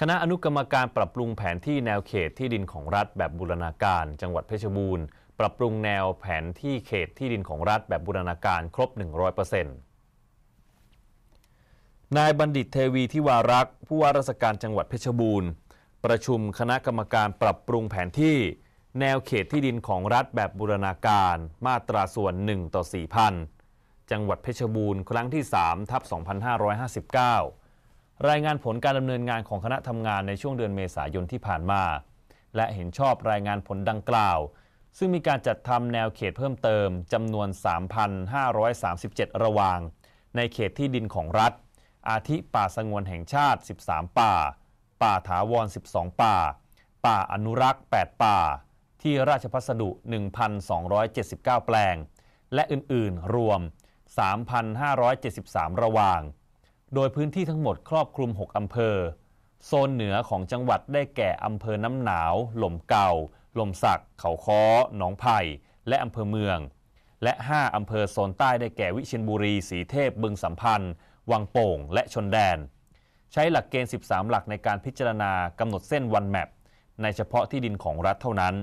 คณะอนุกรรมการปรับปรุงแผนที่แนวเขตที่ดินของรัฐแบบบูรณาการจังหวัดเพชรบูรณ์ปรับปรุงแนวแผนที่เขตที่ดินของรัฐแบบบูรณาการครบ 100%นายบัณฑิตเทวีทิวารักษ์ผู้ว่าราชการจังหวัดเพชรบูรณ์ ประชุมคณะกรรมการปรับปรุงแผนที่แนวเขตที่ดินของรัฐแบบบูรณาการ มาตราส่วน 1 ต่อ 4,000 จังหวัดเพชรบูรณ์ ครั้งที่3ทับ2559รายงานผลการดำเนินงานของคณะทำงานในช่วงเดือนเมษายนที่ผ่านมา และเห็นชอบรายงานผลดังกล่าว ซึ่งมีการจัดทำแนวเขตเพิ่มเติม จำนวน 3,537 ระวาง ในเขตที่ดินของรัฐ อาทิป่าสงวนแห่งชาติ 13 ป่า ป่าถาวร 12 ป่า ป่าอนุรักษ์ 8 ป่า ที่ราชพัสดุ 1,279 แปลง และอื่น ๆ รวม 3,573 ระวางโดยพื้นที่ทั้งหมดครอบคลุม 6 อำเภอ โซนเหนือของจังหวัดได้แก่อำเภอน้ำหนาว หล่มเก่าหล่มสักเขาค้อ หนองไผ่ และอำเภอเมือง และ 5 อำเภอโซนใต้ได้แก่วิเชียรบุรี สีเทพ บึงสัมพันธ์ วังโป่ง และชนแดน ใช้หลักเกณฑ์ 13 หลักในการพิจารณากำหนดเส้นวันแมปในเฉพาะที่ดินของรัฐเท่านั้น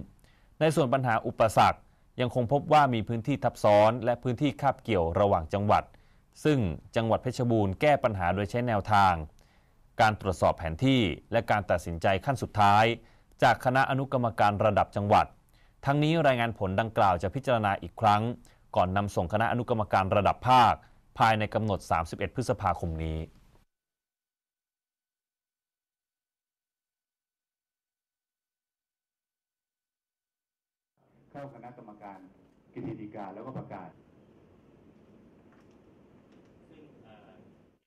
ในส่วนปัญหาอุปสรรคยังคงพบว่ามีพื้นที่ทับซ้อนและพื้นที่คาบเกี่ยวระหว่างจังหวัดซึ่งจังหวัดเพชรบูรณ์แก้ปัญหาโดยใช้แนวทาง การตรวจสอบแผนที่และการตัดสินใจขั้นสุดท้าย จากคณะอนุกรรมการระดับจังหวัด ทั้งนี้รายงานผลดังกล่าวจะพิจารณาอีกครั้ง ก่อนนำส่งคณะอนุกรรมการระดับภาคภายในกำหนด 31 พฤษภาคมนี้ เข้าคณะกรรมการกิจธิการแล้วก็ประกาศ